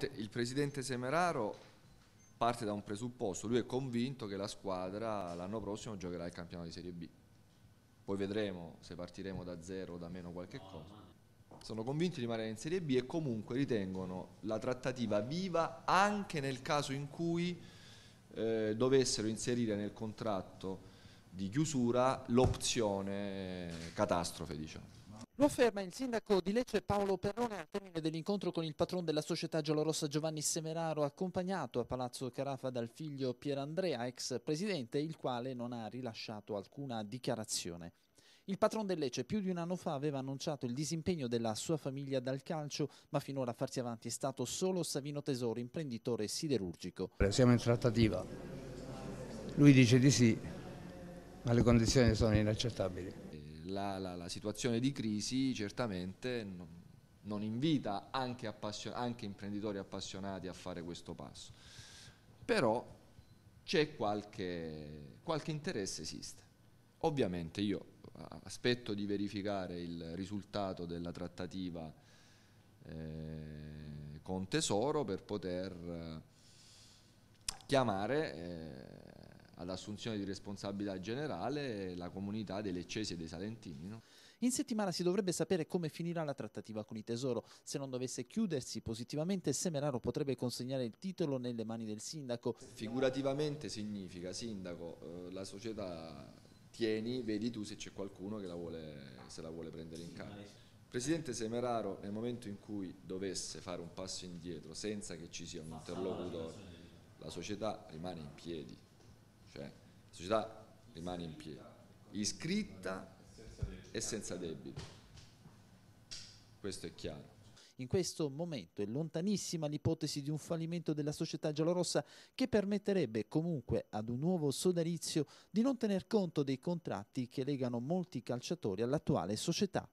presidente, il presidente Semeraro parte da un presupposto, lui è convinto che la squadra l'anno prossimo giocherà il campionato di Serie B. Poi vedremo se partiremo da zero o da meno qualche cosa. Sono convinti di rimanere in Serie B e comunque ritengono la trattativa viva anche nel caso in cui eh, dovessero inserire nel contratto di chiusura l'opzione catastrofe, diciamo. Lo afferma il sindaco di Lecce Paolo Perrone al termine dell'incontro con il patron della società giallorossa Giovanni Semeraro, accompagnato a Palazzo Carafa dal figlio Pierandrea, ex presidente, il quale non ha rilasciato alcuna dichiarazione. Il patron del Lecce più di un anno fa aveva annunciato il disimpegno della sua famiglia dal calcio, ma finora a farsi avanti è stato solo Savino Tesoro, imprenditore siderurgico. Siamo in trattativa. Lui dice di sì, ma le condizioni sono inaccettabili la, la, la situazione di crisi certamente non, non invita anche, appassio, anche imprenditori appassionati a fare questo passo. Però c'è qualche, qualche interesse, esiste. Ovviamente io aspetto di verificare il risultato della trattativa eh, con Tesoro per poter eh, chiamare eh, all'assunzione di responsabilità generale la comunità dei leccesi e dei salentini. No? In settimana si dovrebbe sapere come finirà la trattativa con i Tesoro. Se non dovesse chiudersi positivamente, Semeraro potrebbe consegnare il titolo nelle mani del sindaco. Figurativamente significa, sindaco, eh, la società tieni, vedi tu se c'è qualcuno che la vuole, se la vuole prendere in carico. Presidente Semeraro, nel momento in cui dovesse fare un passo indietro senza che ci sia un interlocutore, la società rimane in piedi cioè la società rimane in piedi, iscritta e senza debito. Questo è chiaro. In questo momento è lontanissima l'ipotesi di un fallimento della società giallorossa che permetterebbe comunque ad un nuovo sodalizio di non tener conto dei contratti che legano molti calciatori all'attuale società.